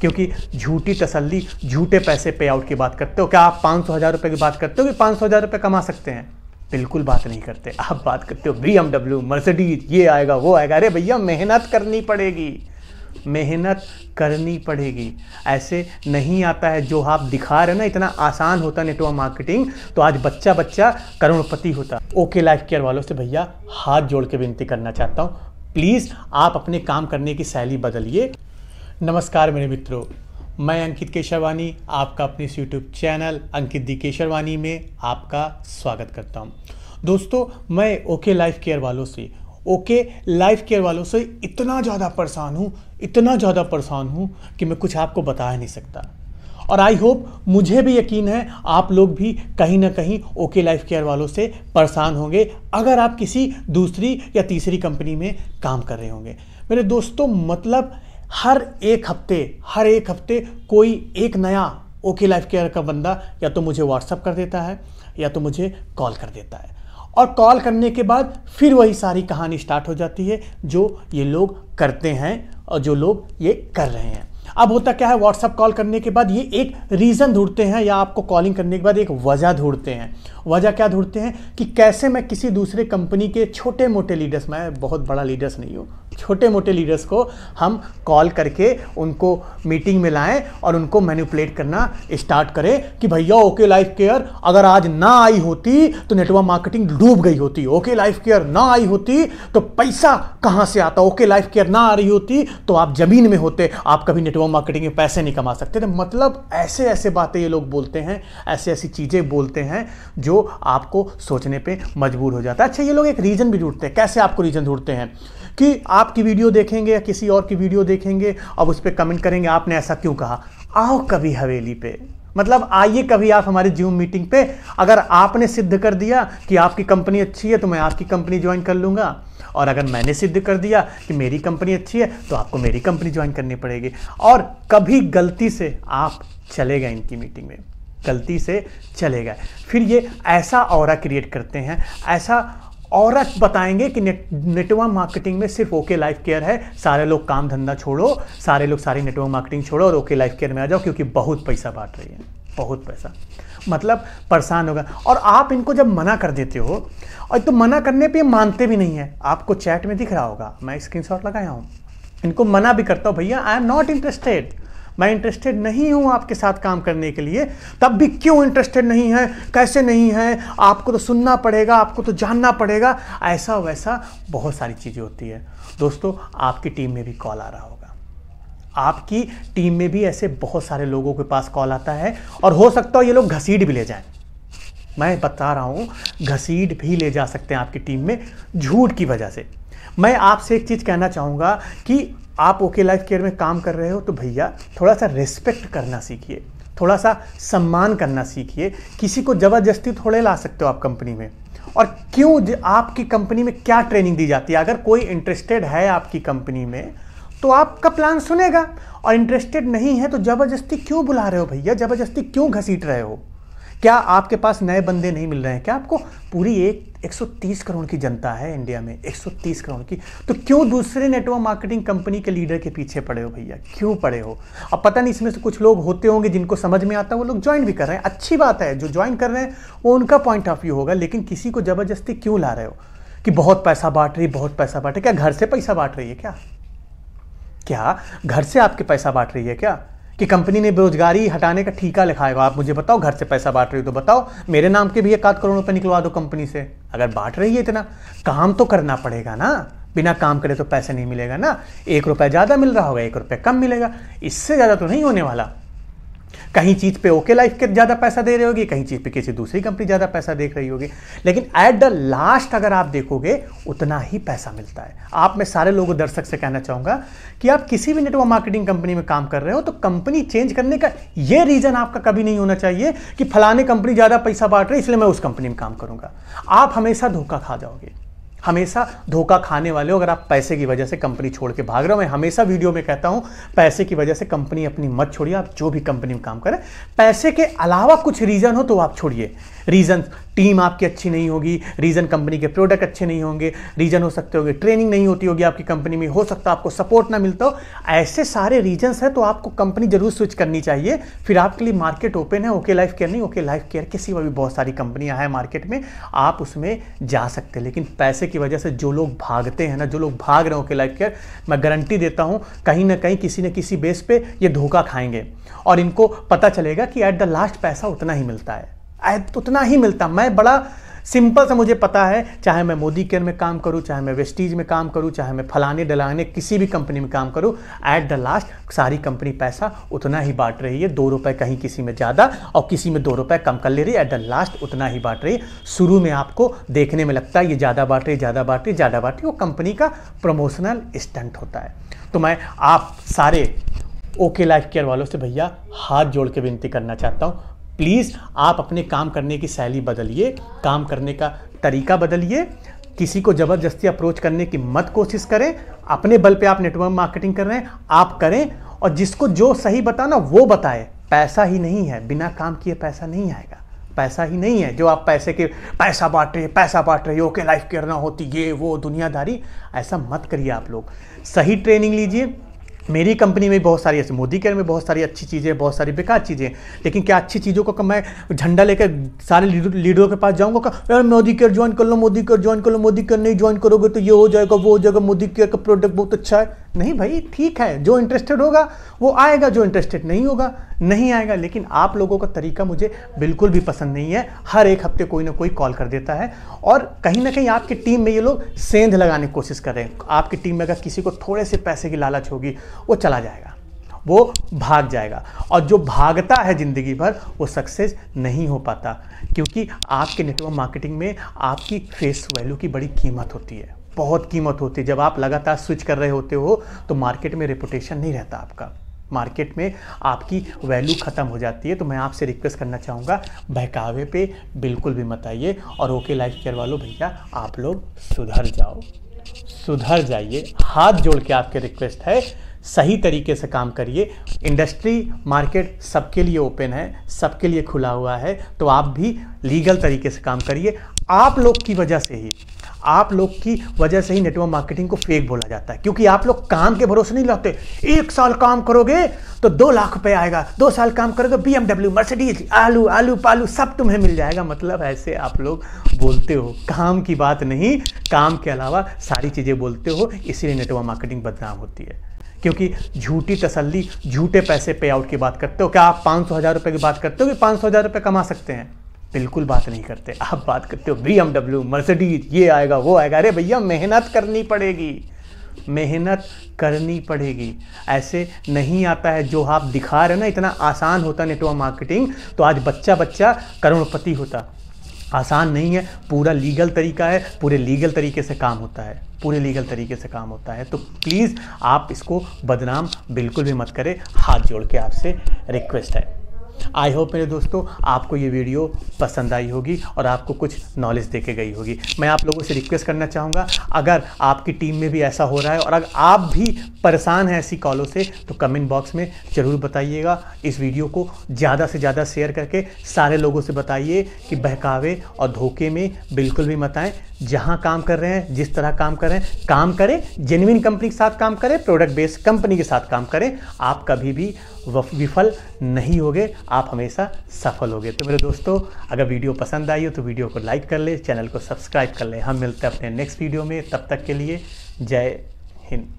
क्योंकि झूठी तसल्ली झूठे पैसे पे आउट की बात करते हो क्या आप पाँच सौ हज़ार रुपये की बात करते हो कि पाँच सौ हज़ार रुपये कमा सकते हैं बिल्कुल बात नहीं करते आप बात करते हो बी एम डब्ल्यू मर्सडीज ये आएगा वो आएगा अरे भैया मेहनत करनी पड़ेगी मेहनत करनी पड़ेगी ऐसे नहीं आता है जो आप दिखा रहे हो ना इतना आसान होता नेटवर्क मार्केटिंग तो, तो आज बच्चा बच्चा करोड़पति होता ओके लाइफ केयर वालों से भैया हाथ जोड़ के विनती करना चाहता हूँ प्लीज़ आप अपने काम करने की शैली बदलिए नमस्कार मेरे मित्रों मैं अंकित केशरवानी आपका अपने इस YouTube channel Ankit the Kesharwani में आपका स्वागत करता हूं दोस्तों मैं ओके लाइफ केयर वालों से ओके लाइफ केयर वालों से इतना ज़्यादा परेशान हूं इतना ज़्यादा परेशान हूं कि मैं कुछ आपको बता ही नहीं सकता और आई होप मुझे भी यकीन है आप लोग भी कहीं ना कहीं ओके लाइफ केयर वालों से परेशान होंगे अगर आप किसी दूसरी या तीसरी कंपनी में काम कर रहे होंगे मेरे दोस्तों मतलब हर एक हफ्ते हर एक हफ्ते कोई एक नया ओके लाइफ केयर का बंदा या तो मुझे व्हाट्सअप कर देता है या तो मुझे कॉल कर देता है और कॉल करने के बाद फिर वही सारी कहानी स्टार्ट हो जाती है जो ये लोग करते हैं और जो लोग ये कर रहे हैं अब होता क्या है व्हाट्सअप कॉल करने के बाद ये एक रीज़न ढूंढते हैं या आपको कॉलिंग करने के बाद एक वजह ढूंढते हैं वजह क्या ढूंढते हैं कि कैसे मैं किसी दूसरे कंपनी के छोटे मोटे लीडर्स मैं बहुत बड़ा लीडर्स नहीं हूँ छोटे मोटे लीडर्स को हम कॉल करके उनको मीटिंग में लाएं और उनको मैनिपुलेट करना स्टार्ट करें कि भैया ओके लाइफ केयर अगर आज ना आई होती तो नेटवर्क मार्केटिंग डूब गई होती ओके लाइफ केयर ना आई होती तो पैसा कहाँ से आता ओके लाइफ केयर ना आ रही होती तो आप ज़मीन में होते आप कभी नेटवर्क मार्केटिंग में पैसे नहीं कमा सकते तो मतलब ऐसे ऐसे बातें ये लोग बोलते हैं ऐसी ऐसी चीज़ें बोलते हैं जो आपको सोचने पर मजबूर हो जाता है अच्छा ये लोग एक रीज़न भी ढूंढते हैं कैसे आपको रीज़न ढूंढते हैं कि आप आपकी वीडियो देखेंगे या किसी और की वीडियो देखेंगे और उस पर कमेंट करेंगे आपने ऐसा क्यों कहा आओ कभी हवेली पे मतलब आइए कभी आप हमारे जूम मीटिंग पे अगर आपने सिद्ध कर दिया कि आपकी कंपनी अच्छी है तो मैं आपकी कंपनी ज्वाइन कर लूँगा और अगर मैंने सिद्ध कर दिया कि मेरी कंपनी अच्छी है तो आपको मेरी कंपनी ज्वाइन करनी पड़ेगी और कभी गलती से आप चले गए इनकी मीटिंग में गलती से चले गए फिर ये ऐसा और क्रिएट करते हैं ऐसा औरत बताएंगे कि नेट नेटवर्क मार्केटिंग में सिर्फ ओके लाइफ केयर है सारे लोग काम धंधा छोड़ो सारे लोग सारी नेटवर्क मार्केटिंग छोड़ो और ओके लाइफ केयर में आ जाओ क्योंकि बहुत पैसा बांट रही है बहुत पैसा मतलब परेशान होगा और आप इनको जब मना कर देते हो और तो मना करने पे मानते भी नहीं है आपको चैट में दिख रहा होगा मैं स्क्रीन लगाया हूँ इनको मना भी करता हूँ भैया आई एम नॉट इंटरेस्टेड मैं इंटरेस्टेड नहीं हूं आपके साथ काम करने के लिए तब भी क्यों इंटरेस्टेड नहीं है कैसे नहीं है आपको तो सुनना पड़ेगा आपको तो जानना पड़ेगा ऐसा वैसा बहुत सारी चीज़ें होती है दोस्तों आपकी टीम में भी कॉल आ रहा होगा आपकी टीम में भी ऐसे बहुत सारे लोगों के पास कॉल आता है और हो सकता है ये लोग घसीट भी ले जाएं मैं बता रहा हूँ घसीट भी ले जा सकते हैं आपकी टीम में झूठ की वजह से मैं आपसे एक चीज़ कहना चाहूंगा कि आप ओके लाइफ केयर में काम कर रहे हो तो भैया थोड़ा सा रिस्पेक्ट करना सीखिए थोड़ा सा सम्मान करना सीखिए किसी को ज़बरदस्ती थोड़े ला सकते हो आप कंपनी में और क्यों आपकी कंपनी में क्या ट्रेनिंग दी जाती है अगर कोई इंटरेस्टेड है आपकी कंपनी में तो आपका प्लान सुनेगा और इंटरेस्टेड नहीं है तो ज़बरदस्ती क्यों बुला रहे हो भैया ज़बरदस्ती क्यों घसीट रहे हो क्या आपके पास नए बंदे नहीं मिल रहे हैं क्या आपको पूरी एक 130 करोड़ की जनता है इंडिया में 130 करोड़ की तो क्यों दूसरे नेटवर्क मार्केटिंग कंपनी के लीडर के पीछे पड़े हो भैया क्यों पड़े हो अब पता नहीं इसमें से कुछ लोग होते होंगे जिनको समझ में आता है वो लोग ज्वाइन भी कर रहे हैं अच्छी बात है जो ज्वाइन कर रहे हैं वो उनका पॉइंट ऑफ व्यू होगा लेकिन किसी को ज़बरदस्ती क्यों ला रहे हो कि बहुत पैसा बांट रही बहुत पैसा बांट रही क्या घर से पैसा बांट रही है क्या क्या घर से आपके पैसा बांट रही है क्या कि कंपनी ने बेरोजगारी हटाने का ठीका लिखा है आप मुझे बताओ घर से पैसा बांट रही हो तो बताओ मेरे नाम के भी एक आध करोड़ रुपये निकलवा दो कंपनी से अगर बांट रही है इतना काम तो करना पड़ेगा ना बिना काम करे तो पैसे नहीं मिलेगा ना एक रुपया ज़्यादा मिल रहा होगा एक रुपया कम मिलेगा इससे ज़्यादा तो नहीं होने वाला कहीं चीज़ पे ओके लाइफ के ज़्यादा पैसा दे रही होगी कहीं चीज़ पे किसी दूसरी कंपनी ज़्यादा पैसा देख रही होगी लेकिन एट द लास्ट अगर आप देखोगे उतना ही पैसा मिलता है आप मैं सारे लोगों दर्शक से कहना चाहूंगा कि आप किसी भी नेटवर्क मार्केटिंग कंपनी में काम कर रहे हो तो कंपनी चेंज करने का ये रीज़न आपका कभी नहीं होना चाहिए कि फलाने कंपनी ज़्यादा पैसा बांट रही इसलिए मैं उस कंपनी में काम करूंगा आप हमेशा धोखा खा जाओगे हमेशा धोखा खाने वाले हो अगर आप पैसे की वजह से कंपनी छोड़ के भाग रहे हो मैं हमेशा वीडियो में कहता हूं पैसे की वजह से कंपनी अपनी मत छोड़िए आप जो भी कंपनी में काम करें पैसे के अलावा कुछ रीज़न हो तो आप छोड़िए रीज़न टीम आपकी अच्छी नहीं होगी रीज़न कंपनी के प्रोडक्ट अच्छे नहीं होंगे रीज़न हो सकते होंगे ट्रेनिंग नहीं होती होगी आपकी कंपनी में हो सकता है आपको सपोर्ट ना मिलता हो ऐसे सारे रीजन्स हैं तो आपको कंपनी जरूर स्विच करनी चाहिए फिर आपके लिए मार्केट ओपन है ओके लाइफ केयर नहीं ओके लाइफ केयर किसी में भी बहुत सारी कंपनियाँ हैं मार्केट में आप उसमें जा सकते हैं लेकिन पैसे की वजह से जो लोग भागते हैं ना जो लोग भाग रहे हैं ओके लाइफ केयर मैं गारंटी देता हूँ कहीं ना कहीं किसी न किसी बेस पर ये धोखा खाएंगे और इनको पता चलेगा कि एट द लास्ट पैसा उतना ही मिलता है तो उतना ही मिलता मैं बड़ा सिंपल सा मुझे पता है चाहे मैं मोदी केयर में काम करूं चाहे मैं वेस्टीज में काम करूं चाहे मैं फलाने डलाने किसी भी कंपनी में काम करूं एट द लास्ट सारी कंपनी पैसा उतना ही बांट रही है दो रुपए कहीं किसी में ज़्यादा और किसी में दो रुपए कम कर ले रही है एट द लास्ट उतना ही बांट रही है शुरू में आपको देखने में लगता है ये ज़्यादा बांट रही ज़्यादा बांट रही ज़्यादा बांट रही वो कंपनी का प्रमोशनल स्टंट होता है तो मैं आप सारे ओके लाइफ केयर वालों से भैया हाथ जोड़ के विनती करना चाहता हूँ प्लीज़ आप अपने काम करने की शैली बदलिए काम करने का तरीका बदलिए किसी को ज़बरदस्ती अप्रोच करने की मत कोशिश करें अपने बल पे आप नेटवर्क मार्केटिंग कर रहे हैं आप करें और जिसको जो सही बताना वो बताए पैसा ही नहीं है बिना काम किए पैसा नहीं आएगा पैसा ही नहीं है जो आप पैसे के पैसा बांट रहे पैसा बांट रहे हो के लाइफ करना होती ये वो दुनियादारी ऐसा मत करिए आप लोग सही ट्रेनिंग लीजिए मेरी कंपनी में बहुत सारी ऐसे मोदी केयर में बहुत सारी अच्छी चीज़ें बहुत सारी बेकार चीज़ें लेकिन क्या अच्छी चीज़ों को मैं झंडा लेकर सारे लीडरों के पास जाऊंगा यार मोदी केयर ज्वाइन कर लो मोदी केयर ज्वाइन कर लो मोदी केयर नहीं ज्वाइन करोगे तो ये हो जाएगा वो हो जाएगा मोदी केयर का प्रोडक्ट बहुत अच्छा है नहीं भाई ठीक है जो इंटरेस्टेड होगा वो आएगा जो इंटरेस्टेड नहीं होगा नहीं आएगा लेकिन आप लोगों का तरीका मुझे बिल्कुल भी पसंद नहीं है हर एक हफ्ते कोई ना कोई कॉल कर देता है और कहीं ना कहीं आपकी टीम में ये लोग सेंध लगाने की कोशिश कर रहे हैं आपकी टीम में अगर किसी को थोड़े से पैसे की लालच होगी वो चला जाएगा वो भाग जाएगा और जो भागता है ज़िंदगी भर वो सक्सेस नहीं हो पाता क्योंकि आपके नेटवर्क मार्केटिंग में आपकी फेस वैल्यू की बड़ी कीमत होती है बहुत कीमत होती है जब आप लगातार स्विच कर रहे होते हो तो मार्केट में रेपुटेशन नहीं रहता आपका मार्केट में आपकी वैल्यू ख़त्म हो जाती है तो मैं आपसे रिक्वेस्ट करना चाहूँगा बहकावे पे बिल्कुल भी मत आइए और ओके लाइफ केयर वालों भैया आप लोग सुधर जाओ सुधर जाइए हाथ जोड़ के आपके रिक्वेस्ट है सही तरीके से काम करिए इंडस्ट्री मार्केट सबके लिए ओपन है सबके लिए खुला हुआ है तो आप भी लीगल तरीके से काम करिए आप लोग की वजह से ही आप लोग की वजह से ही नेटवर्क मार्केटिंग को फेक बोला जाता है क्योंकि आप लोग काम के भरोसे नहीं लगते एक साल काम करोगे तो दो लाख रुपए आएगा दो साल काम करोगे बी एमडब्ल्यू मर्सिडीज आलू आलू पालू सब तुम्हें मिल जाएगा मतलब ऐसे आप लोग बोलते हो काम की बात नहीं काम के अलावा सारी चीज़ें बोलते हो इसीलिए नेटवर्क मार्केटिंग बदनाम होती है क्योंकि झूठी तसल्ली झूठे पैसे पे आउट की बात करते हो क्या आप पाँच सौ हज़ार रुपये की बात करते हो कि पाँच सौ हज़ार रुपये कमा सकते हैं बिल्कुल बात नहीं करते आप बात करते हो बी एमडब्ल्यू मर्सडीज मर्सिडीज ये आएगा वो आएगा अरे भैया मेहनत करनी पड़ेगी मेहनत करनी पड़ेगी ऐसे नहीं आता है जो आप दिखा रहे हो ना इतना आसान होता नेटवर्क मार्केटिंग तो आज बच्चा बच्चा करोड़पति होता आसान नहीं है पूरा लीगल तरीका है पूरे लीगल तरीके से काम होता है पूरे लीगल तरीके से काम होता है तो प्लीज़ आप इसको बदनाम बिल्कुल भी मत करें हाथ जोड़ के आपसे रिक्वेस्ट है आई होप मेरे दोस्तों आपको ये वीडियो पसंद आई होगी और आपको कुछ नॉलेज दे के गई होगी मैं आप लोगों से रिक्वेस्ट करना चाहूँगा अगर आपकी टीम में भी ऐसा हो रहा है और अगर आप भी परेशान हैं ऐसी कॉलों से तो कमेंट बॉक्स में ज़रूर बताइएगा इस वीडियो को ज़्यादा से ज़्यादा शेयर करके सारे लोगों से बताइए कि बहकावे और धोखे में बिल्कुल भी मत आएँ जहाँ काम कर रहे हैं जिस तरह काम कर रहे हैं काम करें जेन्यन कंपनी के साथ काम करें प्रोडक्ट बेस्ड कंपनी के साथ काम करें आप कभी भी विफल नहीं होगे आप हमेशा सफल होगे तो मेरे दोस्तों अगर वीडियो पसंद आई हो तो वीडियो को लाइक कर ले चैनल को सब्सक्राइब कर लें हम मिलते हैं अपने नेक्स्ट वीडियो में तब तक के लिए जय हिंद